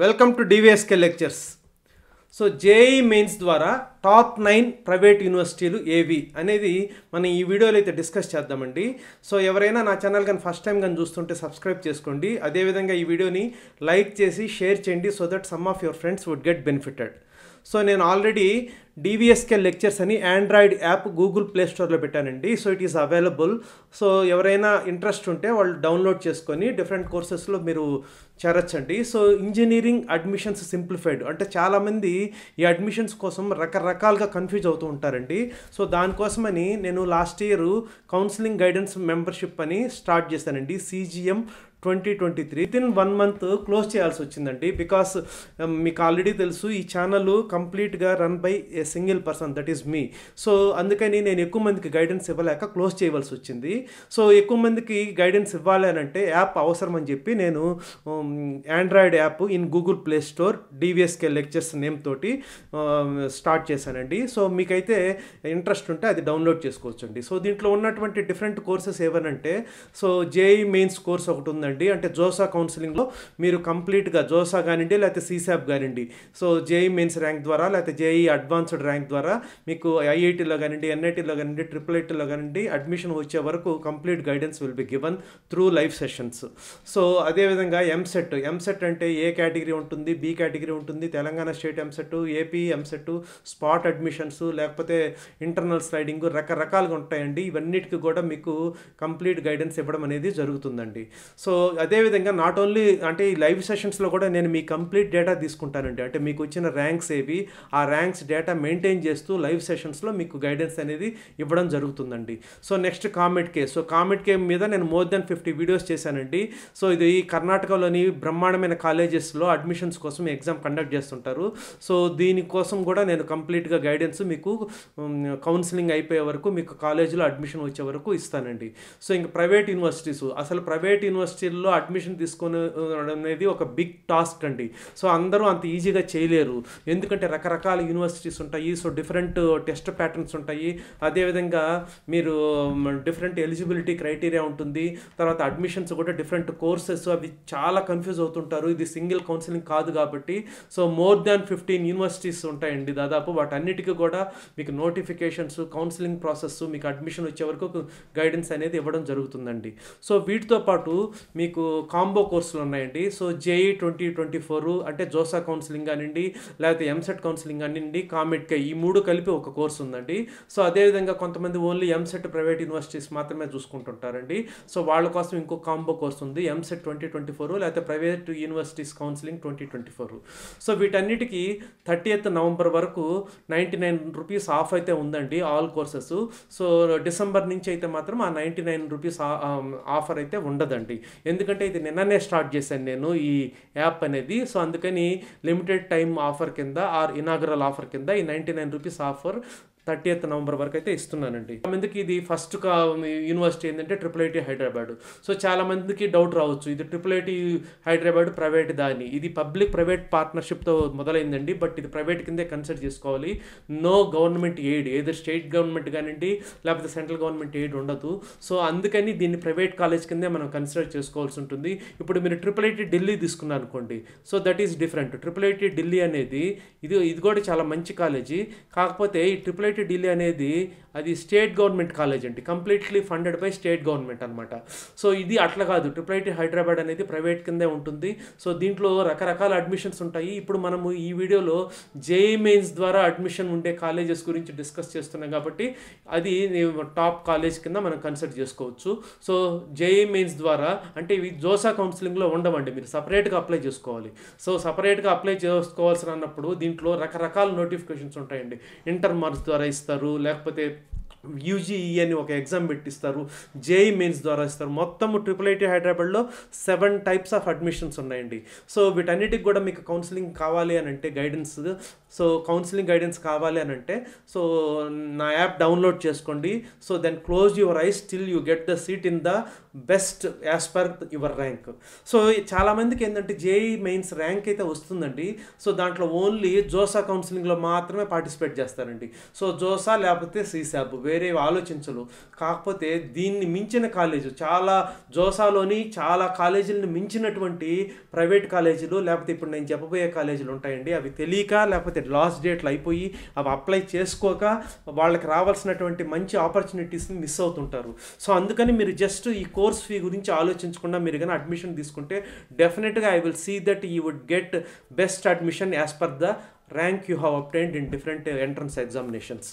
welcome to DVSK lectures so JEE Mains ద్వారా top nine private యూనివర్సిటీలు ఏవి అనేది మనం ఈ వీడియోలో అయితే డిస్కస్ చేద్దామండి సో ఎవరైనా నా ఛానల్ కానీ ఫస్ట్ టైం కానీ చూస్తుంటే సబ్స్క్రైబ్ చేసుకోండి అదేవిధంగా ఈ వీడియోని లైక్ చేసి షేర్ చేయండి so that some of your friends would get benefited so నేను ఆల్రెడీ డివిఎస్కే లెక్చర్స్ అని ఆండ్రాయిడ్ యాప్ గూగుల్ ప్లే స్టోర్లో పెట్టానండి so it is available so ఎవరైనా ఇంట్రెస్ట్ ఉంటే వాళ్ళు డౌన్లోడ్ చేసుకొని డిఫరెంట్ కోర్సెస్లో మీరు చేరొచ్చండి సో ఇంజనీరింగ్ అడ్మిషన్స్ సింప్లిఫైడ్ అంటే చాలామంది ఈ అడ్మిషన్స్ కోసం రకరకాలుగా కన్ఫ్యూజ్ అవుతూ ఉంటారండి సో దానికోసమని నేను last year counselling guidance membership అని స్టార్ట్ చేశానండి CGM twenty twenty three with in one month close చేయాల్సి వచ్చిందండి బికాస్ um, మీకు ఆల్రెడీ తెలుసు ఈ ఛానల్ కంప్లీట్గా run by a single person that is me so అందుకని నేను ఎక్కువ మందికి గైడెన్స్ ఇవ్వలేక క్లోజ్ చేయవలసి వచ్చింది సో ఎక్కువ మందికి గైడెన్స్ ఇవ్వాలి అని అంటే యాప్ అవసరం అని చెప్పి నేను Android app in Google Play Store DVSK lectures name తోటి స్టార్ట్ um, చేశానండి సో మీకైతే ఇంట్రెస్ట్ ఉంటే అది డౌన్లోడ్ చేసుకోవచ్చండి సో దీంట్లో ఉన్నటువంటి డిఫరెంట్ కోర్సెస్ ఏవనంటే సో జేఈ మెయిన్స్ కోర్స్ ఒకటి ఉందండి కానివ్వండి అంటే జోసా కౌన్సిలింగ్లో మీరు కంప్లీట్గా జోసా కానివ్వండి లేకపోతే సీసాప్ కానివ్వండి సో జేఈ మెయిన్స్ ర్యాంక్ ద్వారా లేకపోతే జేఈ అడ్వాన్స్డ్ ర్యాంక్ ద్వారా మీకు ఐఐటీలో కానివ్వండి ఎన్ఐటీలో కానివ్వండి ట్రిపుల్ ఐటీలో కానివ్వండి అడ్మిషన్ వచ్చే వరకు complete guidance will be given through live sessions so అదేవిధంగా ఎంసెట్ ఎంసెట్ అంటే ఏ కేటగిరీ ఉంటుంది బి కేటగిరీ ఉంటుంది Telangana state EAMCET AP EAMCET spot admissions లేకపోతే ఇంటర్నల్ స్లైడింగ్ రకరకాలుగా ఉంటాయండి ఇవన్నిటికీ కూడా మీకు కంప్లీట్ గైడెన్స్ ఇవ్వడం అనేది జరుగుతుందండి సో అదేవిధంగా నాట్ ఓన్లీ అంటే ఈ లైవ్ సెషన్స్లో కూడా నేను మీ కంప్లీట్ డేటా తీసుకుంటానండి అంటే మీకు వచ్చిన ర్యాంక్స్ ఏవి ఆ ర్యాంక్స్ డేటా మెయింటైన్ చేస్తూ లైవ్ సెషన్స్లో మీకు గైడెన్స్ అనేది ఇవ్వడం జరుగుతుందండి so next COMEDK so COMEDK మీద నేను మోర్ దెన్ ఫిఫ్టీ వీడియోస్ చేశానండి సో ఇది ఈ కర్ణాటకలోని బ్రహ్మాండమైన కాలేజెస్లో అడ్మిషన్స్ కోసం ఎగ్జామ్ కండక్ట్ చేస్తుంటారు సో దీనికోసం కూడా నేను కంప్లీట్గా గైడెన్స్ మీకు కౌన్సిలింగ్ అయిపోయే వరకు మీకు కాలేజీలో అడ్మిషన్ వచ్చే వరకు ఇస్తానండి సో ఇంక ప్రైవేట్ యూనివర్సిటీస్ అసలు ప్రైవేట్ యూనివర్సిటీ కాలేజీల్లో అడ్మిషన్ తీసుకొని అనేది ఒక బిగ్ టాస్క్ అండి సో అందరూ అంత ఈజీగా చేయలేరు ఎందుకంటే రకరకాల యూనివర్సిటీస్ ఉంటాయి సో డిఫరెంట్ టెస్ట్ ప్యాటర్న్స్ ఉంటాయి అదేవిధంగా మీరు డిఫరెంట్ ఎలిజిబిలిటీ క్రైటీరియా ఉంటుంది తర్వాత అడ్మిషన్స్ కూడా డిఫరెంట్ కోర్సెస్ అవి చాలా కన్ఫ్యూజ్ అవుతుంటారు ఇది సింగిల్ కౌన్సిలింగ్ కాదు కాబట్టి so more than fifteen universities ఉంటాయండి దాదాపు వాటన్నిటికీ కూడా మీకు నోటిఫికేషన్స్ కౌన్సిలింగ్ ప్రాసెస్ మీకు అడ్మిషన్ వచ్చే వరకు గైడెన్స్ అనేది ఇవ్వడం జరుగుతుందండి సో వీటితో పాటు మీ మీకు కాంబో కోర్సులు ఉన్నాయండి so JEE twenty twenty four అంటే జోసా కౌన్సిలింగ్ కానివ్వండి లేకపోతే ఎంసెట్ కౌన్సిలింగ్ కానివ్వండి కామెట్కే ఈ మూడు కలిపి ఒక కోర్సు ఉందండి సో అదేవిధంగా కొంతమంది ఓన్లీ ఎంసెట్ ప్రైవేట్ యూనివర్సిటీస్ మాత్రమే చూసుకుంటుంటారండి సో వాళ్ళ కోసం ఇంకో కాంబో కోర్స్ ఉంది ఎంసెట్ ట్వంటీ ట్వంటీ ఫోర్ లేకపోతే private universities counselling twenty twenty four so వీటన్నిటికీ థర్టీ ఎయిత్ నవంబర్ వరకు నైంటీ నైన్ రూపీస్ ఆఫ్ అయితే ఉందండి ఆల్ కోర్సెస్ సో డిసెంబర్ నుంచి అయితే మాత్రం ఆ నైంటీ నైన్ రూపీస్ ఆఫర్ అయితే ఉండదండి ఎందుకంటే ఇది నిన్ననే స్టార్ట్ చేశాను నేను ఈ యాప్ అనేది సో అందుకని లిమిటెడ్ టైం ఆఫర్ కింద ఆర్ ఇనాగరల్ ఆఫర్ కింద ఈ ninety nine rupees offer thirtieth November వరకు అయితే ఇస్తున్నానండి మందికి ఇది ఫస్ట్ కా యూనివర్సిటీ ఏంటంటే ట్రిపుల్ ఐటీ హైదరాబాద్ సో చాలా మందికి డౌట్ రావచ్చు ఇది ట్రిపుల్ ఐటీ హైదరాబాద్ ప్రైవేట్ దాని ఇది పబ్లిక్ ప్రైవేట్ పార్ట్నర్షిప్తో మొదలైందండి బట్ ఇది ప్రైవేట్ కిందే కన్సిడర్ చేసుకోవాలి నో గవర్నమెంట్ ఎయిడ్ ఏదో స్టేట్ గవర్నమెంట్ కానివ్వండి లేకపోతే సెంట్రల్ గవర్నమెంట్ ఎయిడ్ ఉండదు సో అందుకని దీన్ని ప్రైవేట్ కాలేజ్ కిందే మనం కన్సిడర్ చేసుకోవాల్సి ఉంటుంది ఇప్పుడు మీరు ట్రిపుల్ ఐటీ ఢిల్లీ తీసుకున్నారు అనుకోండి so that is different triple IT Delhi అనేది ఇది ఇది కూడా చాలా మంచి కాలేజీ కాకపోతే ఈ ట్రిపుల్ కంప్లైంట్ ఢిల్లీ అనేది అది స్టేట్ గవర్నమెంట్ కాలేజ్ అండి completely funded by state government అనమాట సో ఇది అట్లా కాదు ట్రిపుల్ ఐటీ హైదరాబాద్ అనేది ప్రైవేట్ కిందే ఉంటుంది సో దీంట్లో రకరకాల అడ్మిషన్స్ ఉంటాయి ఇప్పుడు మనము ఈ వీడియోలో జేఈ మెయిన్స్ e ద్వారా అడ్మిషన్ ఉండే కాలేజెస్ గురించి డిస్కస్ చేస్తున్నాం కాబట్టి అది టాప్ కాలేజ్ కింద మనం కన్సిడర్ చేసుకోవచ్చు సో జేఈ మెయిన్స్ ద్వారా అంటే ఇవి జోసా కౌన్సిలింగ్లో ఉండవండి మీరు సపరేట్గా అప్లై చేసుకోవాలి సో సపరేట్గా అప్లై చేసుకోవాల్సిన అన్నప్పుడు దీంట్లో రకరకాల నోటిఫికేషన్స్ ఉంటాయండి ఇంటర్ మార్క్స్ ద్వారా ద్వారా ఇస్తారు లేకపోతే యూజీఈ అని ఒక ఎగ్జామ్ పెట్టిస్తారు జేఈ మెయిన్స్ ద్వారా ఇస్తారు మొత్తం ట్రిపుల్ ఐటీ హైదరాబాద్లో సెవెన్ టైప్స్ ఆఫ్ అడ్మిషన్స్ ఉన్నాయండి సో వీటన్నిటికి కూడా మీకు కౌన్సిలింగ్ కావాలి అని అంటే గైడెన్స్ సో కౌన్సిలింగ్ గైడెన్స్ కావాలి అని అంటే సో నా యాప్ డౌన్లోడ్ చేసుకోండి so then close your eyes still you get the seat in the best as per your rank so చాలామందికి ఏంటంటే జేఈ మెయిన్స్ ర్యాంక్ అయితే వస్తుందండి సో దాంట్లో ఓన్లీ జోసా కౌన్సిలింగ్లో మాత్రమే పార్టిసిపేట్ చేస్తారండి సో జోసా లేకపోతే సీసాబ్ వేరే ఆలోచించలు కాకపోతే దీన్ని మించిన కాలేజ్ చాలా జోసాలోని చాలా కాలేజీలను మించినటువంటి ప్రైవేట్ కాలేజీలు లేకపోతే ఇప్పుడు నేను చెప్పబోయే కాలేజీలు ఉంటాయండి అవి తెలియక లేకపోతే లాస్ట్ డేట్లు అయిపోయి అవి అప్లై చేసుకోక వాళ్ళకి రావాల్సినటువంటి మంచి ఆపర్చునిటీస్ని మిస్ అవుతుంటారు సో అందుకని మీరు జస్ట్ ఈ కోర్స్ ఫీ గురించి ఆలోచించకుండా మీరు కానీ అడ్మిషన్ తీసుకుంటే డెఫినెట్గా I will see that you would get best admission as per the rank you have obtained in different entrance examinations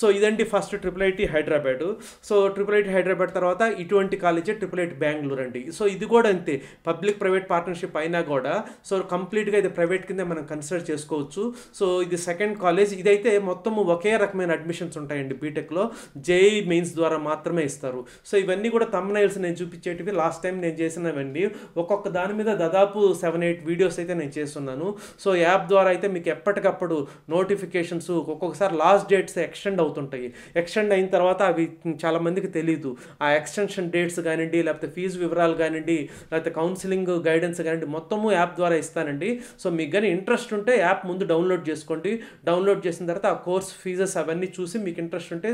so ఇదండి first triple IT Hyderabad so triple IT Hyderabad తర్వాత ఇటువంటి కాలేజే ట్రిపుల్ ఐటీ బెంగళూరు అండి సో ఇది కూడా అంతే పబ్లిక్ ప్రైవేట్ పార్ట్నర్షిప్ అయినా కూడా సో కంప్లీట్గా ఇది ప్రైవేట్ కింద మనం కన్సిడర్ చేసుకోవచ్చు సో ఇది సెకండ్ కాలేజ్ ఇదైతే మొత్తము ఒకే రకమైన అడ్మిషన్స్ ఉంటాయండి బీటెక్లో జేఈ మెయిన్స్ ద్వారా మాత్రమే ఇస్తారు సో ఇవన్నీ కూడా తమ్నైల్స్ నేను చూపించేటివి లాస్ట్ టైం నేను చేసినవండి ఒక్కొక్క దాని మీద దాదాపు సెవెన్ ఎయిట్ వీడియోస్ అయితే నేను చేస్తున్నాను సో యాప్ ద్వారా అయితే మీకు ఎప్పటి ఎప్పటికప్పుడు నోటిఫికేషన్స్ ఒక్కొక్కసారి లాస్ట్ డేట్స్ ఎక్స్టెండ్ అవుతుంటాయి ఎక్స్టెండ్ అయిన తర్వాత అవి చాలామందికి తెలియదు ఆ ఎక్స్టెన్షన్ డేట్స్ కానివ్వండి లేకపోతే ఫీజు వివరాలు కానివ్వండి లేకపోతే కౌన్సిలింగ్ గైడెన్స్ కానివ్వండి మొత్తము యాప్ ద్వారా ఇస్తానండి సో మీకు కానీ ఇంట్రెస్ట్ ఉంటే యాప్ ముందు డౌన్లోడ్ చేసుకోండి డౌన్లోడ్ చేసిన తర్వాత ఆ కోర్స్ ఫీజెస్ అవన్నీ చూసి మీకు ఇంట్రెస్ట్ ఉంటే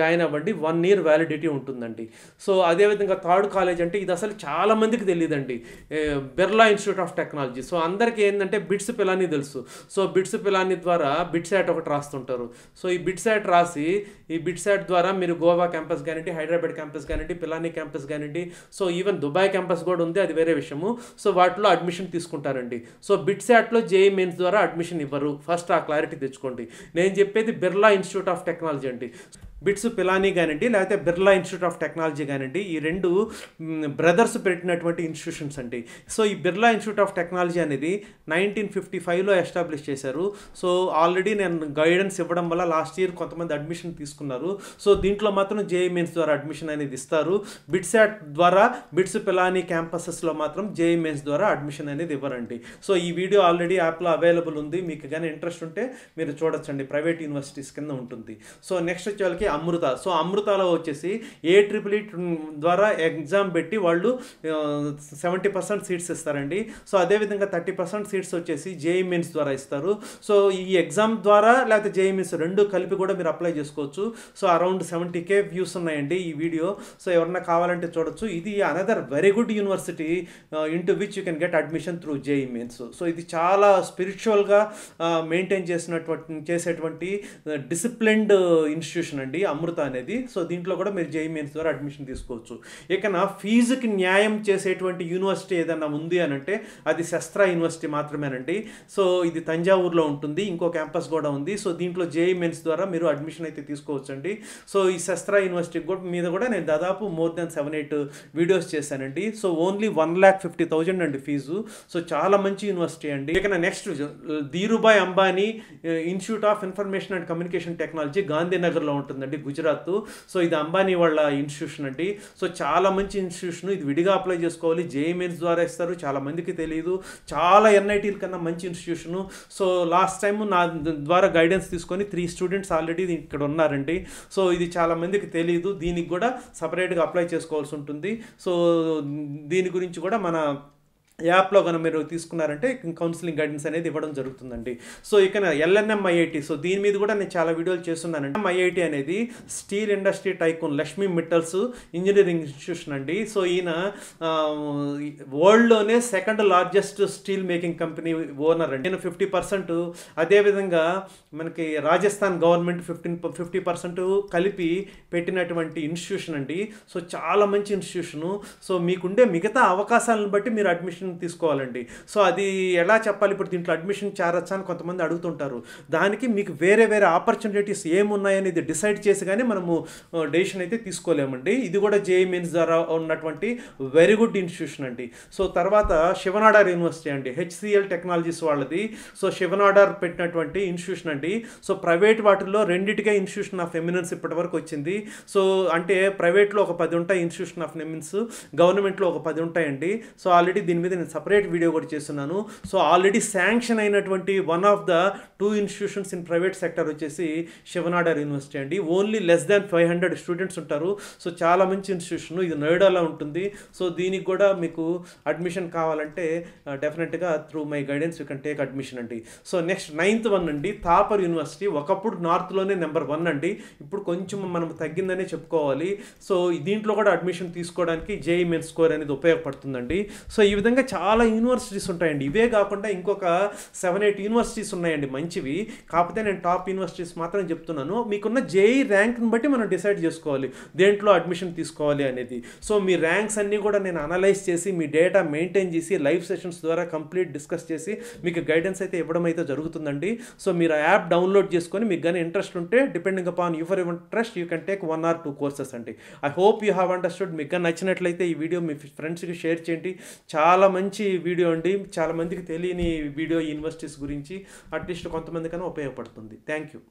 జాయిన్ అవ్వండి వన్ ఇయర్ వ్యాలిడిటీ ఉంటుందండి సో అదేవిధంగా థర్డ్ కాలేజ్ అంటే ఇది అసలు చాలామందికి తెలియదండి Birla Institute of Technology so అందరికీ ఏంటంటే బిట్స్ పిల్లని తెలుసు సో బిట్స్ బిట్స్ పిలాని ద్వారా బిట్ శాట్ ఒకటి రాస్తుంటారు సో ఈ బిట్ శాట్ రాసి ఈ బిట్ శాట్ ద్వారా మీరు గోవా క్యాంపస్ కానివ్వండి హైదరాబాద్ క్యాంపస్ కానివ్వండి పిలాని క్యాంపస్ కానివ్వండి సో ఈవెన్ దుబాయ్ క్యాంపస్ కూడా ఉంది అది వేరే విషయము సో వాటిలో అడ్మిషన్ తీసుకుంటారండి సో బిట్ శాట్లో జేఈ మెయిన్స్ ద్వారా అడ్మిషన్ ఇవ్వరు ఫస్ట్ ఆ క్లారిటీ తెచ్చుకోండి నేను చెప్పేది బిర్లా ఇన్స్టిట్యూట్ ఆఫ్ టెక్నాలజీ అండి బిట్స్ పిలానీ కానివ్వండి లేకపోతే బిర్లా ఇన్స్టిట్యూట్ ఆఫ్ టెక్నాలజీ కానివ్వండి ఈ రెండు బ్రదర్స్ పెట్టినటువంటి ఇన్స్టిట్యూషన్స్ అండి సో ఈ బిర్లా ఇన్స్టిట్యూట్ ఆఫ్ టెక్నాలజీ అనేది నైన్టీన్ ఫిఫ్టీ ఫైవ్లో ఎస్టాబ్లిష్ చేశారు సో ఆల్రెడీ నేను గైడెన్స్ ఇవ్వడం వల్ల లాస్ట్ ఇయర్ కొంతమంది అడ్మిషన్ తీసుకున్నారు సో దీంట్లో మాత్రం జేఈ మెయిన్స్ ద్వారా అడ్మిషన్ అనేది ఇస్తారు బిట్సాట్ ద్వారా బిట్స్ పిలానీ క్యాంపసెస్లో మాత్రం జేఈ మెయిన్స్ ద్వారా అడ్మిషన్ అనేది ఇవ్వరండి సో ఈ వీడియో ఆల్రెడీ యాప్లో అవైలబుల్ ఉంది మీకు కానీ ఇంట్రెస్ట్ ఉంటే మీరు చూడొచ్చండి ప్రైవేట్ యూనివర్సిటీస్ కింద ఉంటుంది సో నెక్స్ట్ వచ్చేవాళ్ళకి అమృత సో అమృతలో వచ్చేసి ఏ ట్రిపుల్ e ద్వారా ఎగ్జామ్ పెట్టి వాళ్ళు సెవెంటీ పర్సెంట్ సీట్స్ ఇస్తారండి సో అదేవిధంగా థర్టీ పర్సెంట్ సీట్స్ వచ్చేసి జేఈ మీన్స్ e e ద్వారా ఇస్తారు సో ఈ ఎగ్జామ్ ద్వారా లేకపోతే జేఈ మీన్స్ రెండు కలిపి కూడా మీరు అప్లై చేసుకోవచ్చు so around seventy K views ఉన్నాయండి ఈ వీడియో సో ఎవరన్నా కావాలంటే చూడొచ్చు ఇది another very good university into which you can get admission through JEE Mains so ఇది చాలా స్పిరిచువల్గా మెయింటైన్ చేసినటువంటి చేసేటువంటి డిసిప్లిన్డ్ ఇన్స్టిట్యూషన్ అండి ఉంది అమృత అనేది సో దీంట్లో కూడా మీరు జేఈ మెయిన్స్ ద్వారా అడ్మిషన్ తీసుకోవచ్చు ఇక ఫీజుకి న్యాయం చేసేటువంటి యూనివర్సిటీ ఏదైనా ఉంది అని అంటే అది శస్త్ర యూనివర్సిటీ మాత్రమేనండి సో ఇది తంజావూరులో ఉంటుంది ఇంకో క్యాంపస్ కూడా ఉంది సో దీంట్లో జేఈ మెయిన్స్ ద్వారా మీరు అడ్మిషన్ అయితే తీసుకోవచ్చండి సో ఈ శస్త్ర యూనివర్సిటీ మీద కూడా నేను దాదాపు more than seven eight videos చేశానండి so only one lakh fifty thousand అండి ఫీజు సో చాలా మంచి యూనివర్సిటీ అండి ఇక next Dhirubhai Ambani Institute of Information and Communication Technology గాంధీనగర్లో ఉంటుందండి అండి గుజరాత్ సో ఇది అంబానీ వాళ్ళ ఇన్స్టిట్యూషన్ అండి సో చాలా మంచి ఇన్స్టిట్యూషన్ ఇది విడిగా అప్లై చేసుకోవాలి జేఎంఎన్స్ ద్వారా ఇస్తారు చాలా మందికి తెలియదు చాలా ఎన్ఐటీల కన్నా మంచి ఇన్స్టిట్యూషను సో లాస్ట్ టైం నా ద్వారా గైడెన్స్ తీసుకొని త్రీ స్టూడెంట్స్ ఆల్రెడీ ఇక్కడ ఉన్నారండి సో ఇది చాలా మందికి తెలియదు దీనికి కూడా సపరేట్గా అప్లై చేసుకోవాల్సి ఉంటుంది సో దీని గురించి కూడా మన యాప్లో కనుక మీరు తీసుకున్నారంటే కౌన్సిలింగ్ గైడెన్స్ అనేది ఇవ్వడం జరుగుతుందండి సో ఇక ఎల్ఎన్ఎం ఐఐటి సో దీని మీద కూడా నేను చాలా వీడియోలు చేస్తున్నానండి ఐఐటి అనేది steel industry tycoon Lakshmi Mittal's engineering institution అండి సో ఈయన వరల్డ్లోనే second largest steel making company owner అండి నేను ఫిఫ్టీ పర్సెంట్ అదేవిధంగా మనకి Rajasthan government fifteen fifty percent కలిపి పెట్టినటువంటి ఇన్స్టిట్యూషన్ అండి సో చాలా మంచి ఇన్స్టిట్యూషను సో మీకుండే మిగతా అవకాశాలను బట్టి మీరు అడ్మిషన్ తీసుకోవాలండి సో అది ఎలా చెప్పాలి ఇప్పుడు దీంట్లో అడ్మిషన్ చేరచ్చా అని కొంతమంది అడుగుతుంటారు దానికి మీకు వేరే వేరే ఆపర్చునిటీస్ ఏమున్నాయనేది డిసైడ్ చేసి కానీ మనము డెసిషన్ అయితే తీసుకోలేమండి ఇది కూడా జేఈ మెయిన్స్ e ద్వారా ఉన్నటువంటి వెరీ గుడ్ ఇన్స్టిట్యూషన్ అండి సో తర్వాత శివనాడార్ యూనివర్సిటీ అండి హెచ్సిఎల్ టెక్నాలజీస్ వాళ్ళది సో శివనాడార్ పెట్టినటువంటి ఇన్స్టిట్యూషన్ అండి సో ప్రైవేట్ వాటిల్లో రెండిటికే ఇన్స్టిట్యూషన్ ఆఫ్ ఎమినెన్స్ ఇప్పటివరకు వచ్చింది సో అంటే ప్రైవేట్లో ఒక పది ఉంటాయి ఇన్స్టిట్యూషన్ ఆఫ్ ఎమినెన్స్ గవర్నమెంట్లో ఒక పది ఉంటాయండి సో ఆల్రెడీ దీని మీద మీద నేను సపరేట్ వీడియో కూడా చేస్తున్నాను సో ఆల్రెడీ శాంక్షన్ అయినటువంటి one of the two institutions in private sector వచ్చేసి శివనాడర్ యూనివర్సిటీ అండి only less than five hundred students ఉంటారు సో చాలా మంచి ఇన్స్టిట్యూషన్ ఇది నోయిడాలో ఉంటుంది సో దీనికి కూడా మీకు అడ్మిషన్ కావాలంటే డెఫినెట్గా through my guidance you can take admission అండి సో నెక్స్ట్ నైన్త్ వన్ అండి థాపర్ యూనివర్సిటీ ఒకప్పుడు నార్త్లోనే నెంబర్ వన్ అండి ఇప్పుడు కొంచెం మనం తగ్గిందనే చెప్పుకోవాలి సో దీంట్లో కూడా అడ్మిషన్ తీసుకోవడానికి జేఈ మెన్ స్కోర్ అనేది ఉపయోగపడుతుందండి సో ఈ విధంగా ఇంకా చాలా యూనివర్సిటీస్ ఉంటాయండి ఇవే కాకుండా ఇంకొక సెవెన్ ఎయిట్ యూనివర్సిటీస్ ఉన్నాయండి మంచివి కాకపోతే నేను టాప్ యూనివర్సిటీస్ మాత్రం చెప్తున్నాను మీకున్న జేఈ ర్యాంక్ని e బట్టి మనం డిసైడ్ చేసుకోవాలి దేంట్లో అడ్మిషన్ తీసుకోవాలి అనేది సో మీ ర్యాంక్స్ అన్నీ కూడా నేను అనలైజ్ చేసి మీ డేటా మెయింటైన్ చేసి లైవ్ సెషన్స్ ద్వారా కంప్లీట్ డిస్కస్ చేసి మీకు గైడెన్స్ అయితే ఇవ్వడం అయితే జరుగుతుందండి సో మీరు ఆ యాప్ డౌన్లోడ్ చేసుకొని మీకు కానీ ఇంట్రెస్ట్ ఉంటే depending upon your interest you can take one or two courses అండి I hope you have understood మీకు నచ్చినట్లయితే ఈ వీడియో మీ ఫ్రెండ్స్కి షేర్ చేయండి చాలా మంచి వీడియో అండి చాలామందికి తెలియని వీడియో యూనివర్సిటీస్ గురించి అట్లీస్ట్ కొంతమందికైనా ఉపయోగపడుతుంది థ్యాంక్ యూ